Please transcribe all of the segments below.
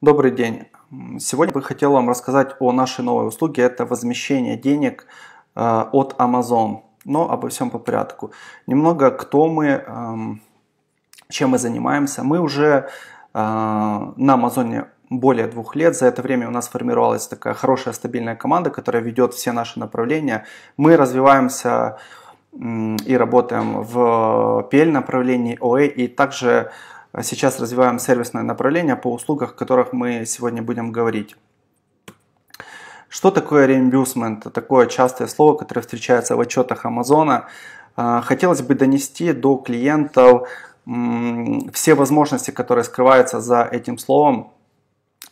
Добрый день. Сегодня бы хотел вам рассказать о нашей новой услуге. Это возмещение денег э, от Amazon. Но обо всем по порядку. Немного кто мы, эм, чем мы занимаемся. Мы уже э, на Амазоне более двух лет. За это время у нас формировалась такая хорошая стабильная команда, которая ведет все наши направления. Мы развиваемся и работаем в PL направлении OA и также а сейчас развиваем сервисное направление по услугах, о которых мы сегодня будем говорить. Что такое реимбюсмент? Такое частое слово, которое встречается в отчетах Амазона. А, хотелось бы донести до клиентов все возможности, которые скрываются за этим словом.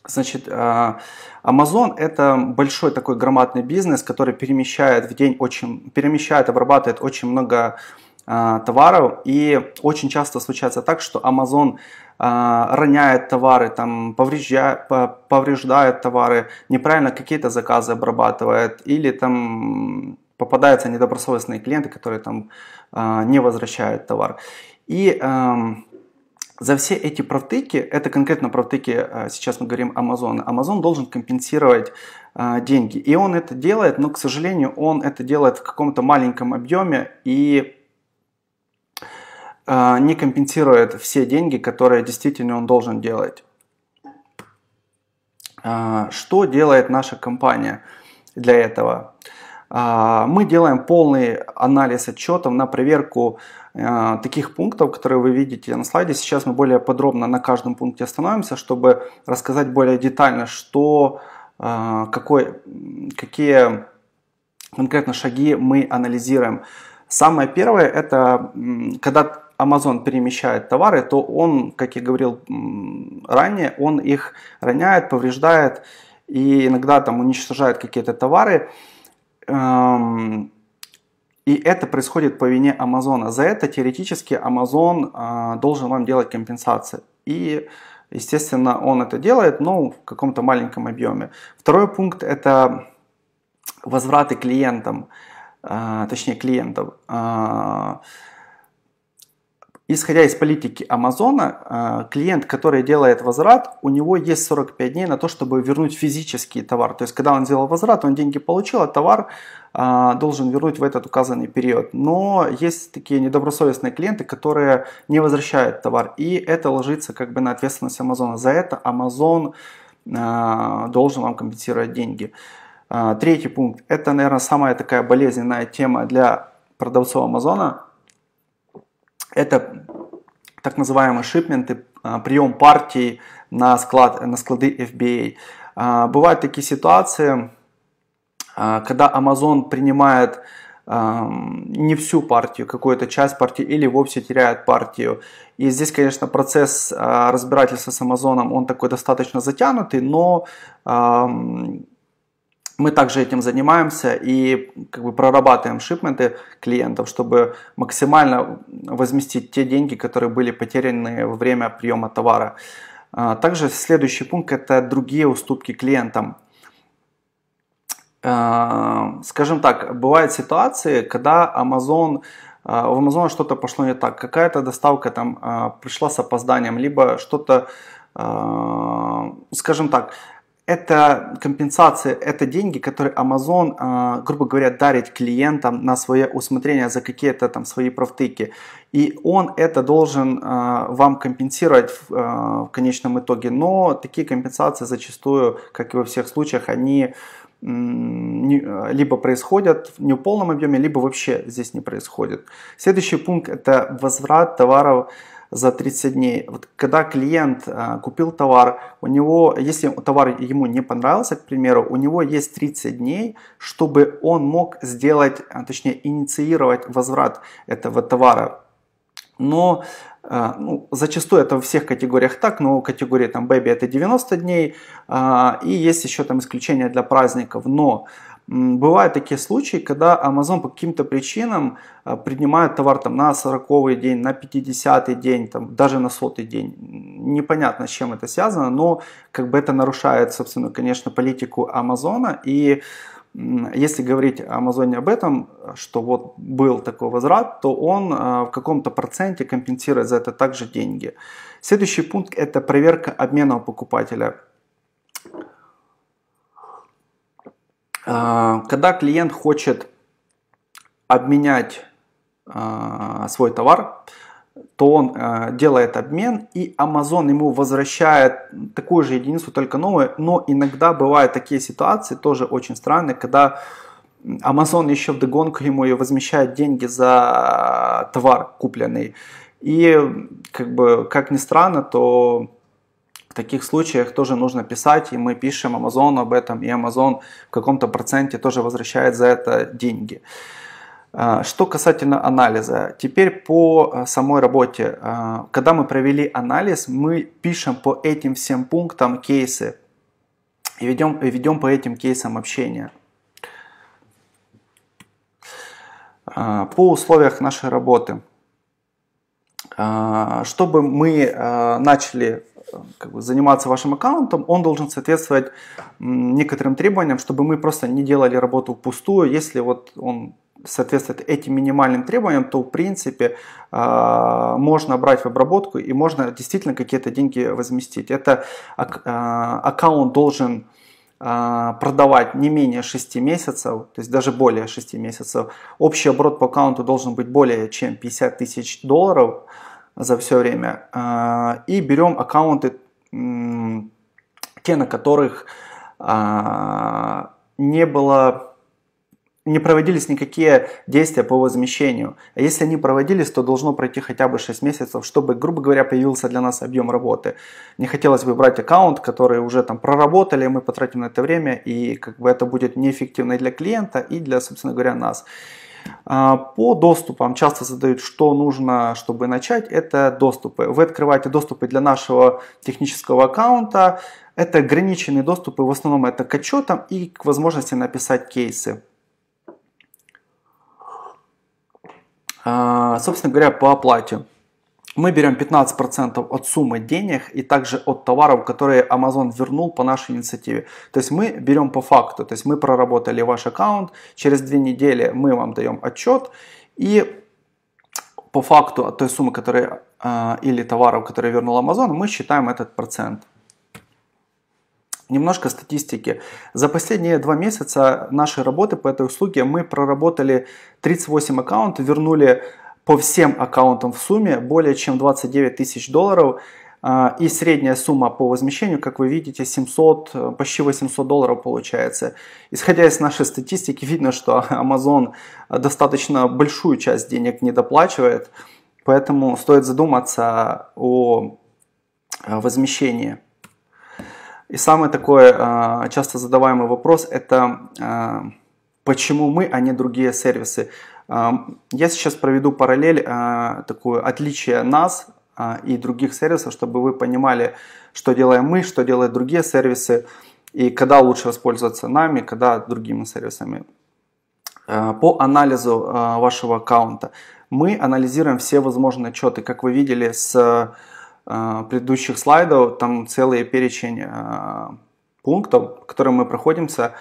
Значит, Amazon а, – это большой такой громадный бизнес, который перемещает в день очень, перемещает, обрабатывает очень много Э, товаров, и очень часто случается так, что Amazon э, роняет товары, там, повреждает, повреждает товары, неправильно какие-то заказы обрабатывает, или там попадаются недобросовестные клиенты, которые там э, не возвращают товар. И эм, за все эти правтыки, это конкретно правтыки, сейчас мы говорим Amazon, Amazon должен компенсировать деньги. И он это делает, но, к сожалению, он это делает в каком-то маленьком объеме и а, не компенсирует все деньги, которые действительно он должен делать. А, что делает наша компания для этого? А, мы делаем полный анализ отчетов на проверку таких пунктов, которые вы видите на слайде. Сейчас мы более подробно на каждом пункте остановимся, чтобы рассказать более детально, что, какой, какие конкретно шаги мы анализируем. Самое первое – это когда Amazon перемещает товары, то он, как я говорил ранее, он их роняет, повреждает и иногда там уничтожает какие-то товары. Эм, и это происходит по вине Амазона. За это теоретически Амазон а, должен вам делать компенсации. И, естественно, он это делает, но в каком-то маленьком объеме. Второй пункт – это возвраты клиентам, э, точнее клиентов. Э, Исходя из политики Амазона, а, клиент, который делает возврат, у него есть 45 дней на то, чтобы вернуть физический товар. То есть, когда он сделал возврат, он деньги получил, а товар а, должен вернуть в этот указанный период. Но есть такие недобросовестные клиенты, которые не возвращают товар. И это ложится как бы на ответственность Амазона. За это Амазон а, должен вам компенсировать деньги. Третий пункт. Это, наверное, самая такая болезненная тема для продавцов Амазона – это так называемые шипменты, а, прием партий на, склад, на склады FBA. А, бывают такие ситуации, а, когда Amazon принимает не всю партию, какую-то часть партии или вовсе теряет партию. И здесь, конечно, процесс разбирательства с Амазоном, он такой достаточно затянутый, но мы также этим занимаемся и как бы прорабатываем шипменты клиентов, чтобы максимально возместить те деньги, которые были потеряны во время приема товара. А, также следующий пункт – это другие уступки клиентам. А, скажем так, бывают ситуации, когда Amazon а, в Amazon что-то пошло не так, какая-то доставка там пришла с опозданием, либо что-то, скажем так, это компенсация, это деньги, которые Amazon, а, грубо говоря, дарит клиентам на свое усмотрение за какие-то там свои профтыки. И он это должен а, вам компенсировать а, в конечном итоге. Но такие компенсации зачастую, как и во всех случаях, они либо происходят в неполном объеме, либо вообще здесь не происходит. Следующий пункт – это возврат товаров, за 30 дней. Вот когда клиент а, купил товар, у него, если товар ему не понравился, к примеру, у него есть 30 дней, чтобы он мог сделать, а, точнее, инициировать возврат этого товара. Но а, ну, зачастую это во всех категориях так, но категория там baby это 90 дней, а, и есть еще там исключения для праздников. Но Бывают такие случаи, когда Amazon по каким-то причинам а, принимает товар там, на 40 день, на 50 день, там, даже на 100 день. Непонятно, с чем это связано, но как бы это нарушает, собственно, конечно, политику Амазона. И если говорить о Амазоне об этом, что вот был такой возврат, то он а, в каком-то проценте компенсирует за это также деньги. Следующий пункт – это проверка обмена у покупателя. А, когда клиент хочет обменять а, свой товар, то он а, делает обмен, и Amazon ему возвращает такую же единицу, только новую. Но иногда бывают такие ситуации, тоже очень странные, когда Amazon еще в догонку ему и возмещает деньги за товар купленный. И как бы, как ни странно, то таких случаях тоже нужно писать, и мы пишем Amazon об этом, и Amazon в каком-то проценте тоже возвращает за это деньги. А, что касательно анализа, теперь по э, самой работе. А, когда мы провели анализ, мы пишем по этим всем пунктам кейсы и ведем, и ведем по этим кейсам общение. А, по условиях нашей работы. Чтобы мы э, начали как бы, заниматься вашим аккаунтом, он должен соответствовать некоторым требованиям, чтобы мы просто не делали работу пустую. Если вот он соответствует этим минимальным требованиям, то в принципе а, можно брать в обработку и можно действительно какие-то деньги возместить. Это а, аккаунт должен а, продавать не менее 6 месяцев, то есть даже более 6 месяцев. Общий оборот по аккаунту должен быть более чем 50 тысяч долларов за все время. А, и берем аккаунты, те, на которых а, не было не проводились никакие действия по возмещению. А если они проводились, то должно пройти хотя бы 6 месяцев, чтобы, грубо говоря, появился для нас объем работы. Не хотелось бы брать аккаунт, который уже там проработали, мы потратим на это время, и как бы это будет неэффективно и для клиента, и для, собственно говоря, нас. А, по доступам часто задают, что нужно, чтобы начать. Это доступы. Вы открываете доступы для нашего технического аккаунта. Это ограниченные доступы, в основном это к отчетам и к возможности написать кейсы. А, собственно говоря, по оплате. Мы берем 15% от суммы денег и также от товаров, которые Amazon вернул по нашей инициативе. То есть мы берем по факту, то есть мы проработали ваш аккаунт, через две недели мы вам даем отчет и по факту от той суммы, которая, а, или товаров, которые вернул Amazon, мы считаем этот процент. Немножко статистики. За последние два месяца нашей работы по этой услуге мы проработали 38 аккаунтов, вернули по всем аккаунтам в сумме более чем 29 тысяч долларов. А, и средняя сумма по возмещению, как вы видите, 700, э, почти 800 долларов получается. Исходя из нашей статистики, видно, что Amazon достаточно большую часть денег не доплачивает, поэтому стоит задуматься о э, возмещении. И самый такой э, часто задаваемый вопрос – это почему мы, а не другие сервисы. Я сейчас проведу параллель, а, такое отличие нас а, и других сервисов, чтобы вы понимали, что делаем мы, что делают другие сервисы, и когда лучше воспользоваться нами, когда другими сервисами. А, по анализу вашего аккаунта мы анализируем все возможные отчеты. Как вы видели с предыдущих слайдов, там целый перечень пунктов, которые мы проходимся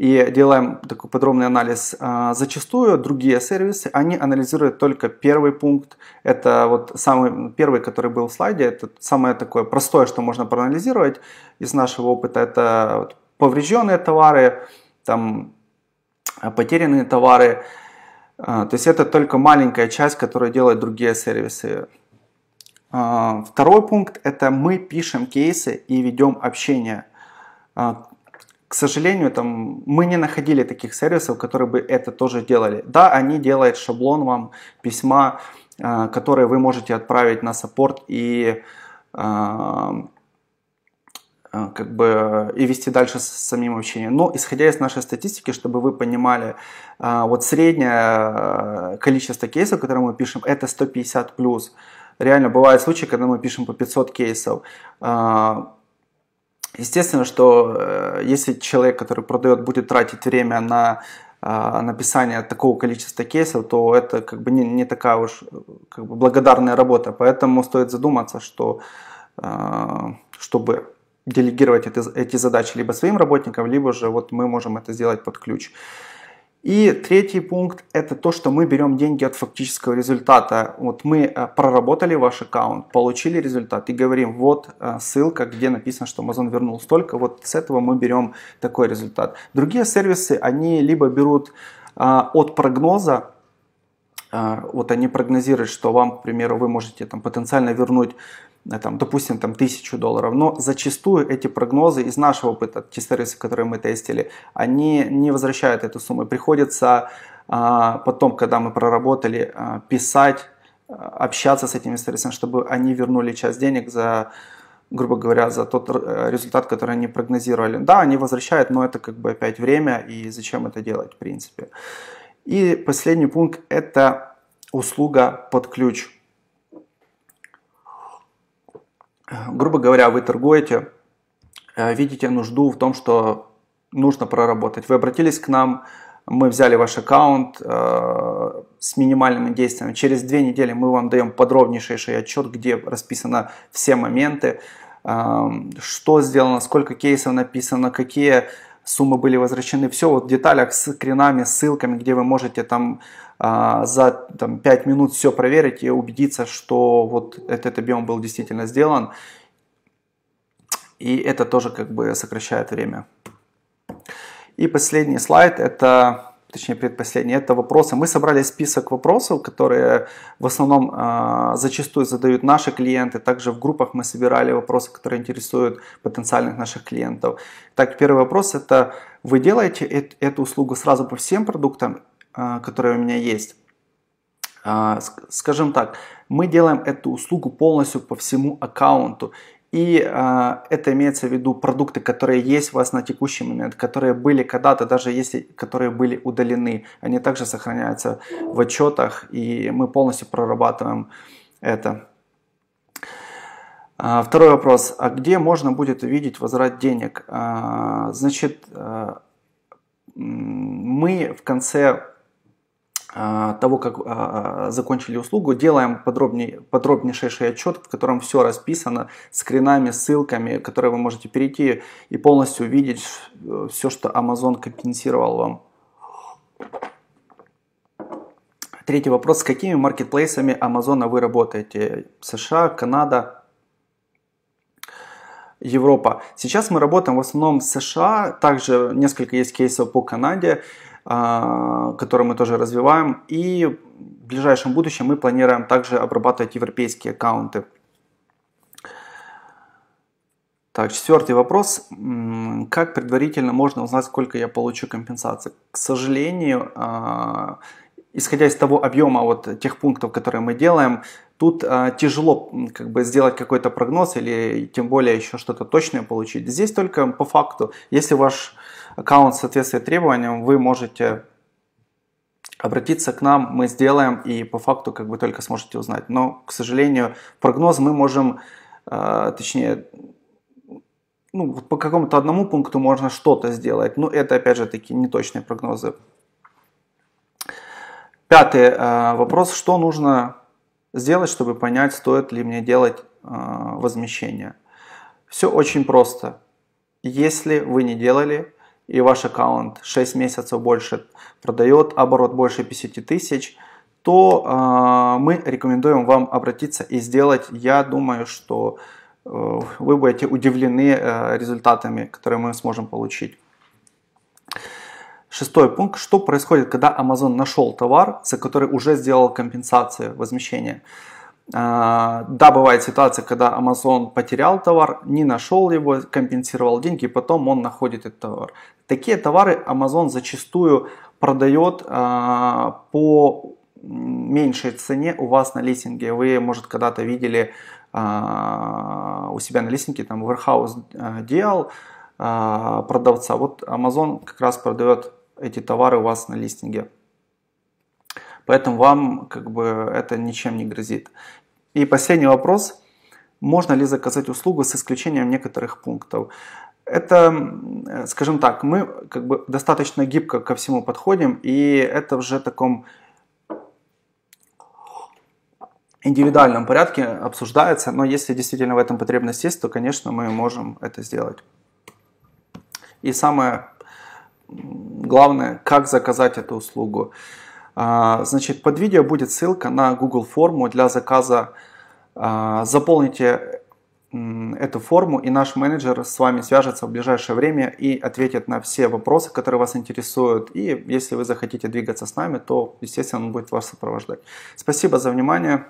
и делаем такой подробный анализ. А, зачастую другие сервисы, они анализируют только первый пункт. Это вот самый первый, который был в слайде, это самое такое простое, что можно проанализировать из нашего опыта. Это поврежденные товары, там, а, потерянные товары. А, то есть это только маленькая часть, которую делают другие сервисы. Второй пункт – это мы пишем кейсы и ведем общение к сожалению, там, мы не находили таких сервисов, которые бы это тоже делали. Да, они делают шаблон вам письма, э, которые вы можете отправить на саппорт и э, э как бы и вести дальше с самим общением. Но исходя из нашей статистики, чтобы вы понимали, э, вот среднее э, количество кейсов, которые мы пишем, это 150 плюс. Реально бывают случаи, когда мы пишем по 500 кейсов. Естественно, что э, если человек, который продает, будет тратить время на э, написание такого количества кейсов, то это как бы не, не такая уж э, как бы благодарная работа. Поэтому стоит задуматься, что чтобы делегировать это, эти задачи либо своим работникам, либо же вот мы можем это сделать под ключ. И третий пункт – это то, что мы берем деньги от фактического результата. Вот мы э, проработали ваш аккаунт, получили результат и говорим, вот э, ссылка, где написано, что Amazon вернул столько, вот с этого мы берем такой результат. Другие сервисы, они либо берут э, от прогноза а, вот они прогнозируют, что вам, к примеру, вы можете там, потенциально вернуть, э, там, допустим, там, тысячу долларов, но зачастую эти прогнозы из нашего опыта, те сервисы, которые мы тестили, они не возвращают эту сумму. Приходится а, потом, когда мы проработали, а, писать, общаться с этими сервисами, чтобы они вернули часть денег за грубо говоря, за тот э, результат, который они прогнозировали. Да, они возвращают, но это как бы опять время, и зачем это делать, в принципе. И последний пункт – это услуга под ключ. Грубо говоря, вы торгуете, э, видите нужду в том, что нужно проработать. Вы обратились к нам, мы взяли ваш аккаунт э, с минимальными действиями. Через две недели мы вам даем подробнейший отчет, где расписаны все моменты, э, что сделано, сколько кейсов написано, какие суммы были возвращены. Все вот в деталях с кринами, ссылками, где вы можете там э, за там, 5 минут все проверить и убедиться, что вот этот объем был действительно сделан. И это тоже как бы сокращает время. И последний слайд это точнее предпоследний, это вопросы. Мы собрали список вопросов, которые в основном э, зачастую задают наши клиенты. Также в группах мы собирали вопросы, которые интересуют потенциальных наших клиентов. Так, первый вопрос это вы делаете э- эту услугу сразу по всем продуктам, э, которые у меня есть? А, скажем так, мы делаем эту услугу полностью по всему аккаунту. И э, это имеется в виду продукты, которые есть у вас на текущий момент, которые были когда-то, даже если которые были удалены, они также сохраняются в отчетах, и мы полностью прорабатываем это. Э, второй вопрос. А где можно будет увидеть возврат денег? Э, значит, э, мы в конце а, того, как а, а, закончили услугу, делаем подробней, подробнейший отчет, в котором все расписано, скринами, ссылками, которые вы можете перейти и полностью увидеть э, все, что Amazon компенсировал вам. Третий вопрос. С какими маркетплейсами Амазона вы работаете? США, Канада, Европа. Сейчас мы работаем в основном с США, также несколько есть кейсов по Канаде. А, который мы тоже развиваем. И в ближайшем будущем мы планируем также обрабатывать европейские аккаунты. Так, четвертый вопрос. Как предварительно можно узнать, сколько я получу компенсации? К сожалению, а, исходя из того объема вот тех пунктов, которые мы делаем, тут а, тяжело как бы сделать какой-то прогноз или тем более еще что-то точное получить. Здесь только по факту, если ваш аккаунт соответствует требованиям, вы можете обратиться к нам, мы сделаем и по факту как бы только сможете узнать. Но, к сожалению, прогноз мы можем, э, точнее, ну, по какому-то одному пункту можно что-то сделать, но это, опять же, такие неточные прогнозы. Пятый э, вопрос, что нужно сделать, чтобы понять, стоит ли мне делать э, возмещение. Все очень просто. Если вы не делали и ваш аккаунт 6 месяцев больше продает, оборот больше 50 тысяч, то э, мы рекомендуем вам обратиться и сделать. Я думаю, что э, вы будете удивлены э, результатами, которые мы сможем получить. Шестой пункт. Что происходит, когда Amazon нашел товар, за который уже сделал компенсацию, возмещения. А, да, бывает ситуация, когда Amazon потерял товар, не нашел его, компенсировал деньги, и потом он находит этот товар. Такие товары Amazon зачастую продает а, по меньшей цене у вас на листинге. Вы, может, когда-то видели а, у себя на листинге, там, warehouse deal продавца. Вот Amazon как раз продает эти товары у вас на листинге. Поэтому вам как бы это ничем не грозит. И последний вопрос. Можно ли заказать услугу с исключением некоторых пунктов? Это, э, скажем так, мы как бы достаточно гибко ко всему подходим, и это уже в таком индивидуальном порядке обсуждается, но если действительно в этом потребность есть, то, конечно, мы можем это сделать. И самое главное, как заказать эту услугу. А, значит, под видео будет ссылка на Google форму для заказа. А, заполните эту форму, и наш менеджер с вами свяжется в ближайшее время и ответит на все вопросы, которые вас интересуют. И если вы захотите двигаться с нами, то, естественно, он будет вас сопровождать. Спасибо за внимание.